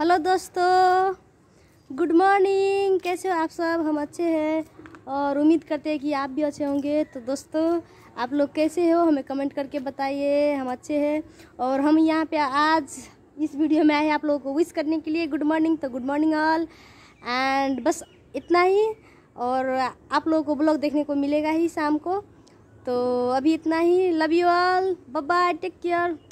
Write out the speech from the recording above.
hello दोस्तों good morning कैसे हो आप सब हम अच्छे हैं और उम्मीद करते हैं कि आप भी अच्छे होंगे तो दोस्तों आप लोग कैसे हो हमें कमेंट करके बताइए हम अच्छे हैं और हम यहाँ पे आज इस वीडियो में आए आप लोगों को विश करने के लिए गुड मॉर्निंग तो गुड मॉर्निंग ऑल एंड बस इतना ही और आप लोगों को ब्लॉग देखने को मिलेगा ही शाम को तो अभी इतना ही love you all bye take care